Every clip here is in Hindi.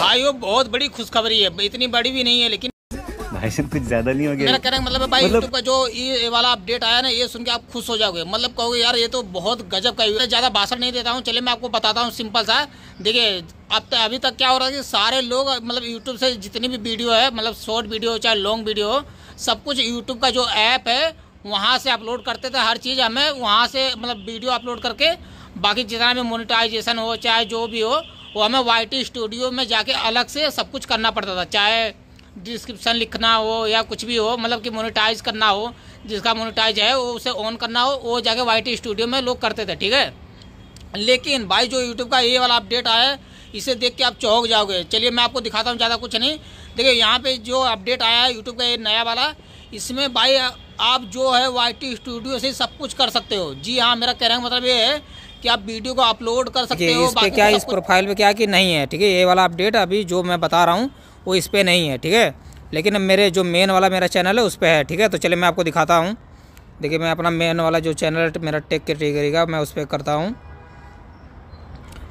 भाइयों बहुत बड़ी खुशखबरी है इतनी बड़ी भी नहीं है लेकिन भाई साहब कुछ ज्यादा नहीं हो गया मेरा कहना मतलब भाई मतलब... का जो ये वाला अपडेट आया ना ये सुन के आप खुश हो जाओगे मतलब कहोगे यार ये तो बहुत गजब का है ज्यादा भाषण नहीं देता हूँ चलिए मैं आपको बताता हूँ सिंपल सा देखिए अब तो अभी तक क्या हो रहा है कि सारे लोग मतलब यूट्यूब से जितनी भी वीडियो है मतलब शॉर्ट वीडियो हो चाहे लॉन्ग वीडियो हो सब कुछ यूट्यूब का जो ऐप है वहाँ से अपलोड करते थे हर चीज़ हमें वहाँ से मतलब वीडियो अपलोड करके बाकी जितना भी मोनिटाइजेशन हो चाहे जो भी हो वो हमें वाई स्टूडियो में जाके अलग से सब कुछ करना पड़ता था चाहे डिस्क्रिप्शन लिखना हो या कुछ भी हो मतलब कि मोनेटाइज करना हो जिसका मोनेटाइज है वो उसे ऑन करना हो वो जाके वाई स्टूडियो में लोग करते थे ठीक है लेकिन भाई जो यूट्यूब का ये वाला अपडेट आया है इसे देख के आप चौंक जाओगे चलिए मैं आपको दिखाता हूँ ज़्यादा कुछ नहीं देखिए यहाँ पे जो अपडेट आया है यूट्यूब का ये नया वाला इसमें भाई आप जो है वाई स्टूडियो से सब कुछ कर सकते हो जी हाँ मेरा कहने का मतलब ये है कि आप वीडियो को अपलोड कर सकते हो इस पे क्या इस प्रोफाइल पे क्या कि नहीं है ठीक है ये वाला अपडेट अभी जो मैं बता रहा हूँ वो इस पर नहीं है ठीक है लेकिन मेरे जो मेन वाला मेरा चैनल है उस पर है ठीक है तो चलिए मैं आपको दिखाता हूँ देखिए मैं अपना मेन वाला जो चैनल है मेरा टेक कैटेगरी का मैं उस पर करता हूँ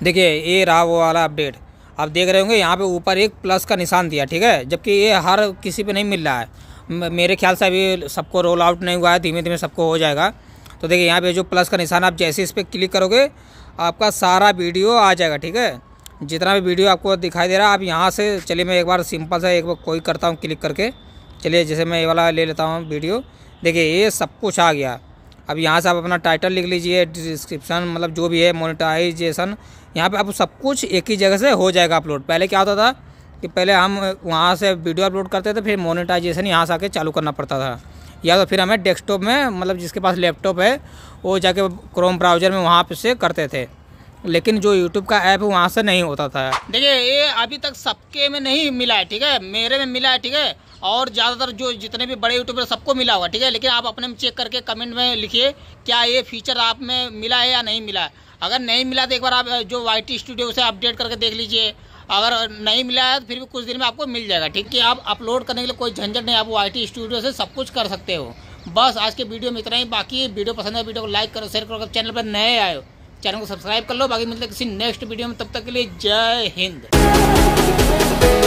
देखिए ये रहा वो वाला अपडेट आप देख रहे होंगे यहाँ पे ऊपर एक प्लस का निशान दिया ठीक है जबकि ये हर किसी पे नहीं मिल रहा है मेरे ख्याल से अभी सबको रोल आउट नहीं हुआ है धीमे धीमे सबको हो जाएगा तो देखिए यहाँ पे जो प्लस का निशान आप जैसे इस पर क्लिक करोगे आपका सारा वीडियो आ जाएगा ठीक है जितना भी वीडियो आपको दिखाई दे रहा है आप यहाँ से चलिए मैं एक बार सिंपल सा एक बार कोई करता हूँ क्लिक करके चलिए जैसे मैं ये वाला ले लेता हूँ वीडियो देखिए ये सब कुछ आ गया अब यहाँ से आप अपना टाइटल लिख लीजिए डिस्क्रिप्शन मतलब जो भी है मोनिटाइजेशन यहाँ पे आप सब कुछ एक ही जगह से हो जाएगा अपलोड पहले क्या होता था कि पहले हम वहाँ से वीडियो अपलोड करते थे फिर मोनिटाइजेशन यहाँ से आके चालू करना पड़ता था या तो फिर हमें डेस्कटॉप में मतलब जिसके पास लैपटॉप है वो जाके क्रोम ब्राउज़र में वहाँ से करते थे लेकिन जो यूट्यूब का ऐप है वहाँ से नहीं होता था देखिए ये अभी तक सबके में नहीं मिला है ठीक है मेरे में मिला है ठीक है और ज़्यादातर जो जितने भी बड़े यूट्यूबर सबको मिला हुआ ठीक है लेकिन आप अपने में चेक करके कमेंट में लिखिए क्या ये फीचर आप में मिला है या नहीं मिला है अगर नहीं मिला तो एक बार आप जो वाई टी स्टूडियो उसे अपडेट करके देख लीजिए अगर नहीं मिला है तो फिर भी कुछ दिन में आपको मिल जाएगा ठीक है आप अपलोड करने के लिए कोई झंझट नहीं आप वो आई स्टूडियो से सब कुछ कर सकते हो बस आज के वीडियो में इतना ही बाकी वीडियो पसंद है वीडियो को लाइक करो शेयर करो अगर चैनल पर नए आए चैनल को सब्सक्राइब कर लो बाकी मिलते किसी नेक्स्ट वीडियो में तब तक के लिए जय हिंद